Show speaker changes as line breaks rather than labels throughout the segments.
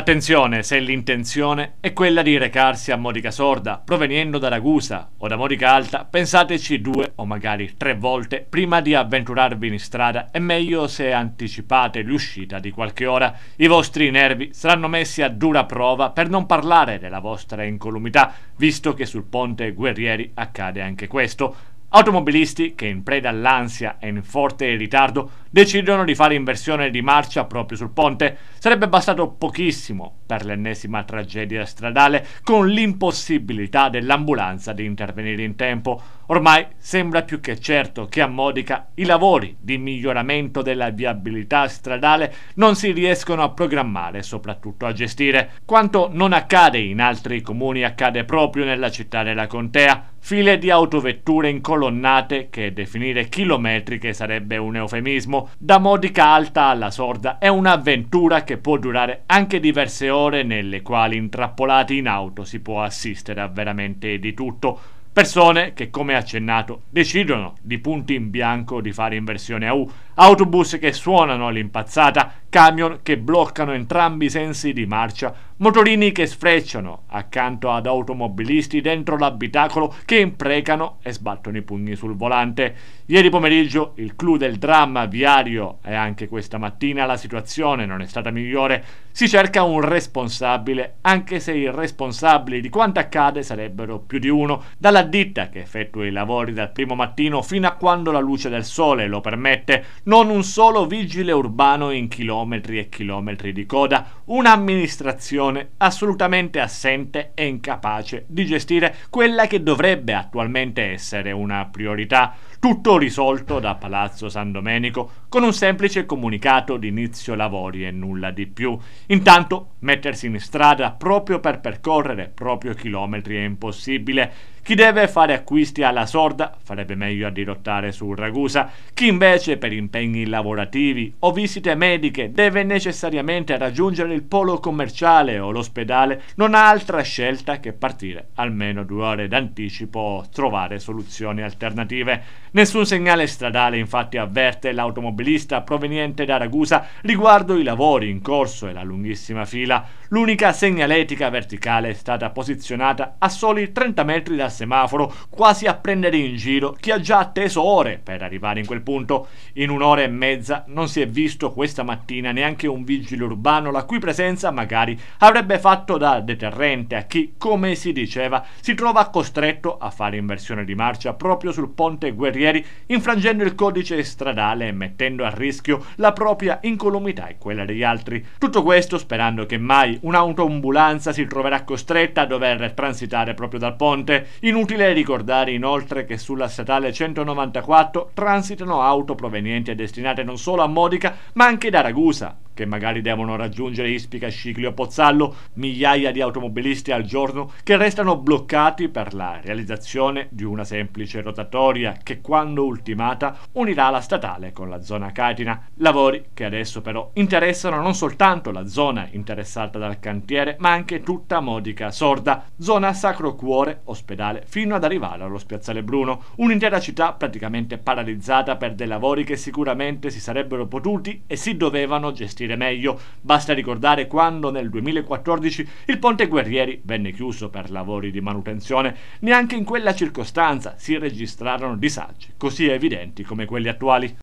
Attenzione se l'intenzione è quella di recarsi a Modica Sorda proveniendo da Ragusa o da Modica Alta, pensateci due o magari tre volte prima di avventurarvi in strada, è meglio se anticipate l'uscita di qualche ora. I vostri nervi saranno messi a dura prova per non parlare della vostra incolumità, visto che sul ponte Guerrieri accade anche questo. Automobilisti che in preda all'ansia e in forte ritardo decidono di fare inversione di marcia proprio sul ponte. Sarebbe bastato pochissimo per l'ennesima tragedia stradale con l'impossibilità dell'ambulanza di intervenire in tempo. Ormai sembra più che certo che a Modica i lavori di miglioramento della viabilità stradale non si riescono a programmare e soprattutto a gestire. Quanto non accade in altri comuni accade proprio nella città della contea. File di autovetture incolonnate che definire chilometriche sarebbe un eufemismo da modica alta alla sorda è un'avventura che può durare anche diverse ore nelle quali intrappolati in auto si può assistere a veramente di tutto. Persone che, come accennato, decidono di punto in bianco di fare inversione a U autobus che suonano all'impazzata, camion che bloccano entrambi i sensi di marcia, motorini che sfrecciano accanto ad automobilisti dentro l'abitacolo che imprecano e sbattono i pugni sul volante. Ieri pomeriggio il clou del dramma viario e anche questa mattina la situazione non è stata migliore. Si cerca un responsabile, anche se i responsabili di quanto accade sarebbero più di uno, dalla ditta che effettua i lavori dal primo mattino fino a quando la luce del sole lo permette, non un solo vigile urbano in chilometri e chilometri di coda, un'amministrazione assolutamente assente e incapace di gestire quella che dovrebbe attualmente essere una priorità, tutto risolto da Palazzo San Domenico con un semplice comunicato d'inizio lavori e nulla di più. Intanto mettersi in strada proprio per percorrere proprio chilometri è impossibile. Chi deve fare acquisti alla sorda farebbe meglio a dirottare su Ragusa, chi invece per impegni lavorativi o visite mediche deve necessariamente raggiungere il il polo commerciale o l'ospedale non ha altra scelta che partire almeno due ore d'anticipo o trovare soluzioni alternative. Nessun segnale stradale infatti avverte l'automobilista proveniente da Ragusa riguardo i lavori in corso e la lunghissima fila. L'unica segnaletica verticale è stata posizionata a soli 30 metri dal semaforo, quasi a prendere in giro chi ha già atteso ore per arrivare in quel punto. In un'ora e mezza non si è visto questa mattina neanche un vigile urbano la cui presenza magari avrebbe fatto da deterrente a chi, come si diceva, si trova costretto a fare inversione di marcia proprio sul ponte Guerrieri, infrangendo il codice stradale e mettendo a rischio la propria incolumità e quella degli altri. Tutto questo sperando che mai un'autoambulanza si troverà costretta a dover transitare proprio dal ponte. Inutile ricordare inoltre che sulla statale 194 transitano auto provenienti e destinate non solo a Modica ma anche da Ragusa, che magari devono raggiungere Ispica, Scicli o Pozzallo, migliaia di automobilisti al giorno che restano bloccati per la realizzazione di una semplice rotatoria che quando ultimata unirà la statale con la zona Catina. Lavori che adesso però interessano non soltanto la zona interessata dal cantiere, ma anche tutta Modica Sorda, zona Sacro Cuore, ospedale, fino ad arrivare allo Spiazzale Bruno, un'intera città praticamente paralizzata per dei lavori che sicuramente si sarebbero potuti e si dovevano gestire capire meglio basta ricordare quando nel 2014 il ponte Guerrieri venne chiuso per lavori di manutenzione. Neanche in quella circostanza si registrarono disagi così evidenti come quelli attuali.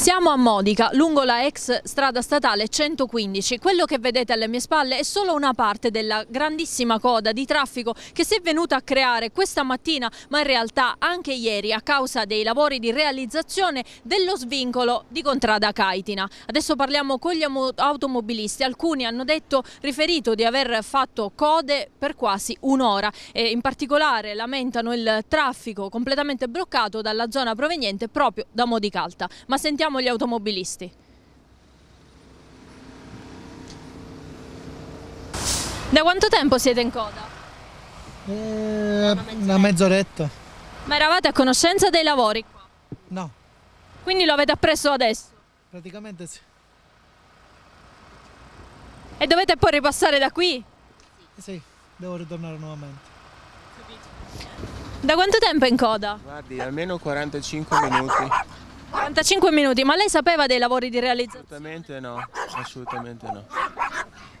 Siamo a Modica, lungo la ex strada statale 115. Quello che vedete alle mie spalle è solo una parte della grandissima coda di traffico che si è venuta a creare questa mattina, ma in realtà anche ieri a causa dei lavori di realizzazione dello svincolo di Contrada Caitina. Adesso parliamo con gli automobilisti. Alcuni hanno detto, riferito di aver fatto code per quasi un'ora e in particolare lamentano il traffico completamente bloccato dalla zona proveniente proprio da Modicalta. Ma sentiamo gli automobilisti. Da quanto tempo siete in coda?
Eh, una mezz'oretta.
Ma eravate a conoscenza dei lavori qua? No. Quindi lo avete appreso adesso?
Praticamente sì.
E dovete poi ripassare da qui? Sì, sì
devo ritornare nuovamente.
Da quanto tempo è in coda?
Guardi, almeno 45 minuti.
45 minuti, ma lei sapeva dei lavori di realizzazione?
Assolutamente no, assolutamente no.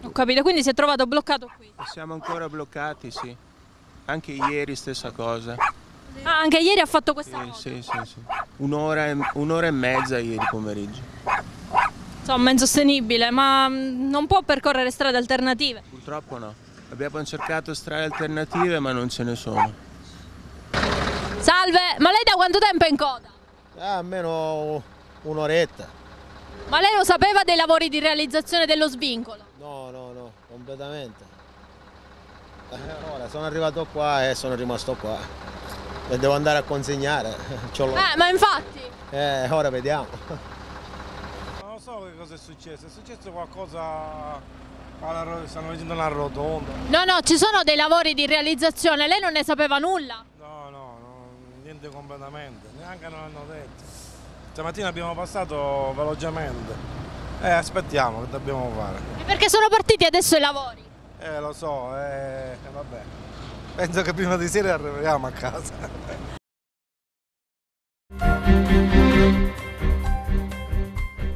Ho capito, quindi si è trovato bloccato qui?
Siamo ancora bloccati, sì. Anche ieri stessa cosa.
Ah, anche ieri ha fatto
questa sì, cosa? Sì, sì, sì. Un'ora e, un e, mezza ieri pomeriggio.
Insomma, è insostenibile, ma mm, non può percorrere strade alternative?
Purtroppo no. Abbiamo cercato strade alternative, ma non ce ne sono.
Salve, ma lei da quanto tempo è in coda?
Ah, almeno un'oretta.
Ma lei lo sapeva dei lavori di realizzazione dello svincolo?
No, no, no, completamente.
Eh, ora sono arrivato qua e sono rimasto qua e devo andare a consegnare.
Eh, ma infatti! Eh, ora vediamo. Non so che cosa è successo, è successo qualcosa... Stanno facendo una rotonda. No,
no, ci sono dei lavori di realizzazione, lei non ne sapeva nulla? No, no
niente completamente, neanche non hanno detto. Stamattina abbiamo passato velocemente e eh, aspettiamo che dobbiamo fare. E
perché sono partiti adesso i lavori?
Eh lo so, eh, vabbè. Penso che prima di sera arriviamo a casa.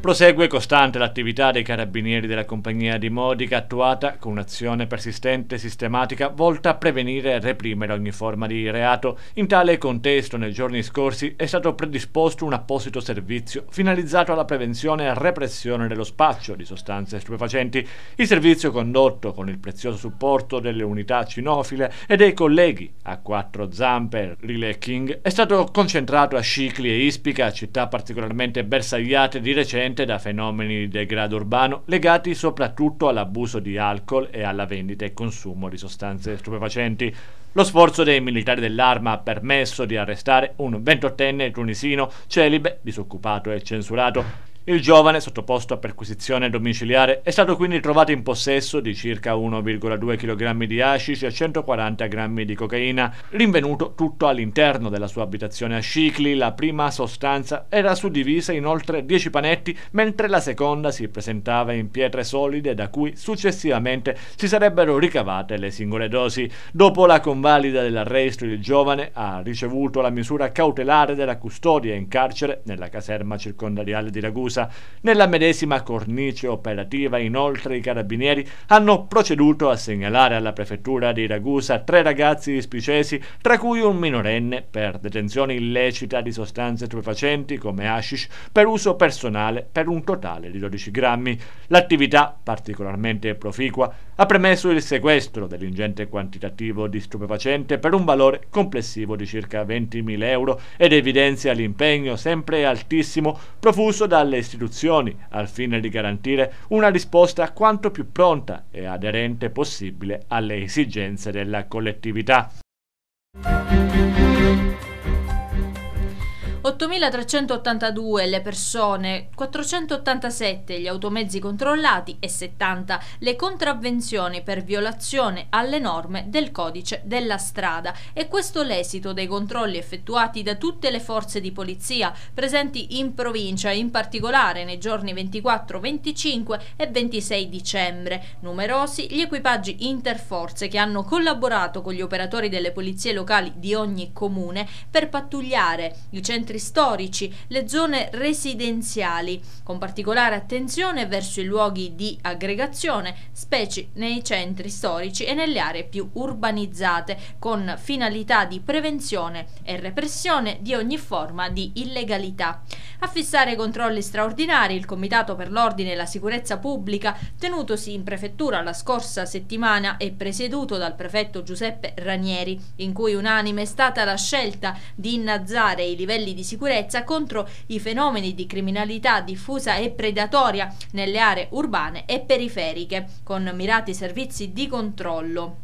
Prosegue costante l'attività dei carabinieri della compagnia di Modica attuata con un'azione persistente e sistematica volta a prevenire e reprimere ogni forma di reato. In tale contesto nei giorni scorsi è stato predisposto un apposito servizio finalizzato alla prevenzione e repressione dello spaccio di sostanze stupefacenti. Il servizio condotto con il prezioso supporto delle unità cinofile e dei colleghi a quattro zampe Relay King è stato concentrato a Scicli e Ispica, città particolarmente bersagliate di recente proveniente da fenomeni di degrado urbano legati soprattutto all'abuso di alcol e alla vendita e consumo di sostanze stupefacenti. Lo sforzo dei militari dell'arma ha permesso di arrestare un 28enne tunisino celibe, disoccupato e censurato il giovane, sottoposto a perquisizione domiciliare, è stato quindi trovato in possesso di circa 1,2 kg di hashish e 140 g di cocaina, rinvenuto tutto all'interno della sua abitazione a Scicli. La prima sostanza era suddivisa in oltre 10 panetti, mentre la seconda si presentava in pietre solide da cui successivamente si sarebbero ricavate le singole dosi. Dopo la convalida dell'arresto, il giovane ha ricevuto la misura cautelare della custodia in carcere nella caserma circondariale di Ragusa Siracusa. Nella medesima cornice operativa, inoltre, i carabinieri hanno proceduto a segnalare alla prefettura di Ragusa tre ragazzi ispicesi, tra cui un minorenne, per detenzione illecita di sostanze stupefacenti come hashish per uso personale per un totale di 12 grammi. L'attività, particolarmente proficua, ha premesso il sequestro dell'ingente quantitativo di stupefacente per un valore complessivo di circa 20.000 euro ed evidenzia l'impegno sempre altissimo profuso dalle istituzioni al fine di garantire una risposta quanto più pronta e aderente possibile alle esigenze della collettività.
8.382 le persone, 487 gli automezzi controllati e 70 le contravvenzioni per violazione alle norme del codice della strada. E questo l'esito dei controlli effettuati da tutte le forze di polizia presenti in provincia, in particolare nei giorni 24, 25 e 26 dicembre. Numerosi gli equipaggi interforze che hanno collaborato con gli operatori delle polizie locali di ogni comune per pattugliare i centri centri storici, le zone residenziali, con particolare attenzione verso i luoghi di aggregazione, specie nei centri storici e nelle aree più urbanizzate, con finalità di prevenzione e repressione di ogni forma di illegalità. A fissare controlli straordinari il Comitato per l'Ordine e la Sicurezza Pubblica, tenutosi in prefettura la scorsa settimana e presieduto dal prefetto Giuseppe Ranieri, in cui unanime è stata la scelta di innalzare i livelli di di sicurezza contro i fenomeni di criminalità diffusa e predatoria nelle aree urbane e periferiche, con mirati servizi di controllo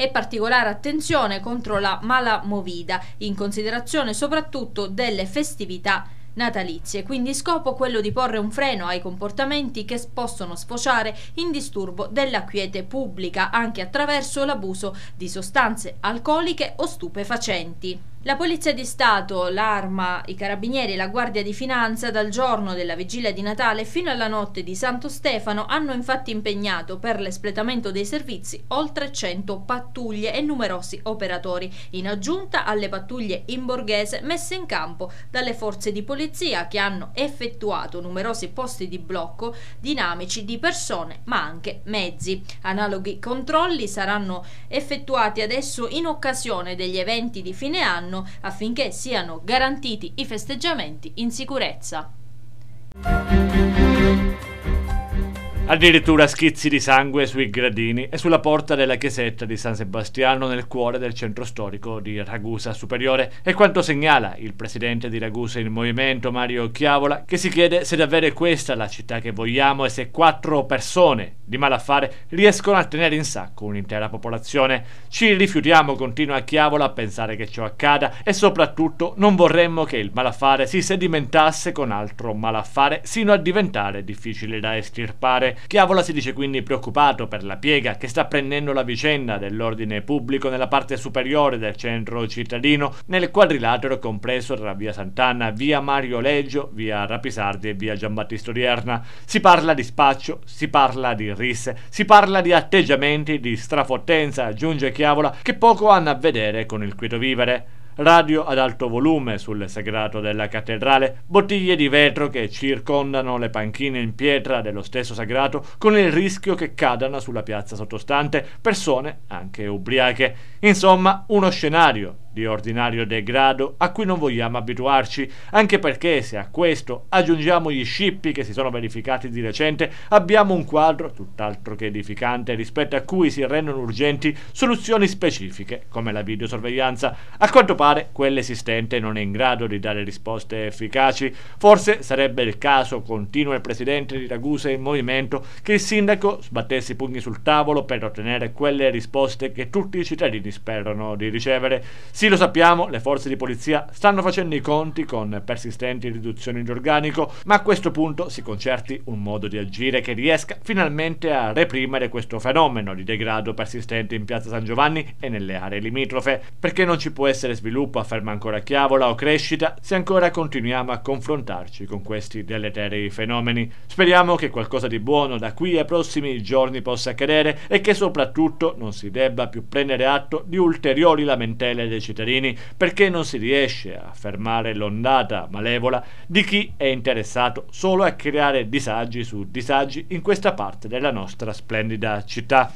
e particolare attenzione contro la mala movida, in considerazione soprattutto delle festività natalizie, quindi scopo quello di porre un freno ai comportamenti che possono sfociare in disturbo della quiete pubblica anche attraverso l'abuso di sostanze alcoliche o stupefacenti. La Polizia di Stato, l'Arma, i Carabinieri e la Guardia di Finanza dal giorno della vigilia di Natale fino alla notte di Santo Stefano hanno infatti impegnato per l'espletamento dei servizi oltre 100 pattuglie e numerosi operatori, in aggiunta alle pattuglie in borghese messe in campo dalle forze di polizia che hanno effettuato numerosi posti di blocco dinamici di persone ma anche mezzi. Analoghi controlli saranno effettuati adesso in occasione degli eventi di fine anno anno affinché siano garantiti i festeggiamenti in sicurezza.
Addirittura schizzi di sangue sui gradini e sulla porta della chiesetta di San Sebastiano nel cuore del centro storico di Ragusa Superiore. È quanto segnala il presidente di Ragusa in Movimento, Mario Chiavola, che si chiede se davvero è questa la città che vogliamo e se quattro persone di malaffare riescono a tenere in sacco un'intera popolazione. Ci rifiutiamo, continua Chiavola, a pensare che ciò accada e soprattutto non vorremmo che il malaffare si sedimentasse con altro malaffare sino a diventare difficile da estirpare. Chiavola si dice quindi preoccupato per la piega che sta prendendo la vicenda dell'ordine pubblico nella parte superiore del centro cittadino, nel quadrilatero compreso tra via Sant'Anna, via Mario Leggio, via Rapisardi e via Giambattista Odierna. Si parla di spaccio, si parla di risse, si parla di atteggiamenti, di strafottenza, aggiunge Chiavola, che poco hanno a vedere con il quieto vivere radio ad alto volume sul sagrato della cattedrale, bottiglie di vetro che circondano le panchine in pietra dello stesso sagrato con il rischio che cadano sulla piazza sottostante persone anche ubriache. Insomma, uno scenario di ordinario degrado a cui non vogliamo abituarci, anche perché se a questo aggiungiamo gli scippi che si sono verificati di recente, abbiamo un quadro tutt'altro che edificante rispetto a cui si rendono urgenti soluzioni specifiche, come la videosorveglianza. A quanto pare quella esistente non è in grado di dare risposte efficaci. Forse sarebbe il caso, continua il presidente di Ragusa in movimento, che il sindaco sbattesse i pugni sul tavolo per ottenere quelle risposte che tutti i cittadini sperano di ricevere sì, lo sappiamo, le forze di polizia stanno facendo i conti con persistenti riduzioni di organico, ma a questo punto si concerti un modo di agire che riesca finalmente a reprimere questo fenomeno di degrado persistente in Piazza San Giovanni e nelle aree limitrofe, perché non ci può essere sviluppo, afferma ancora Chiavola, o crescita se ancora continuiamo a confrontarci con questi deleteri fenomeni. Speriamo che qualcosa di buono da qui ai prossimi giorni possa accadere e che soprattutto non si debba più prendere atto di ulteriori lamentele dei cittadini perché non si riesce a fermare l'ondata malevola di chi è interessato solo a creare disagi su disagi in questa parte della nostra splendida città.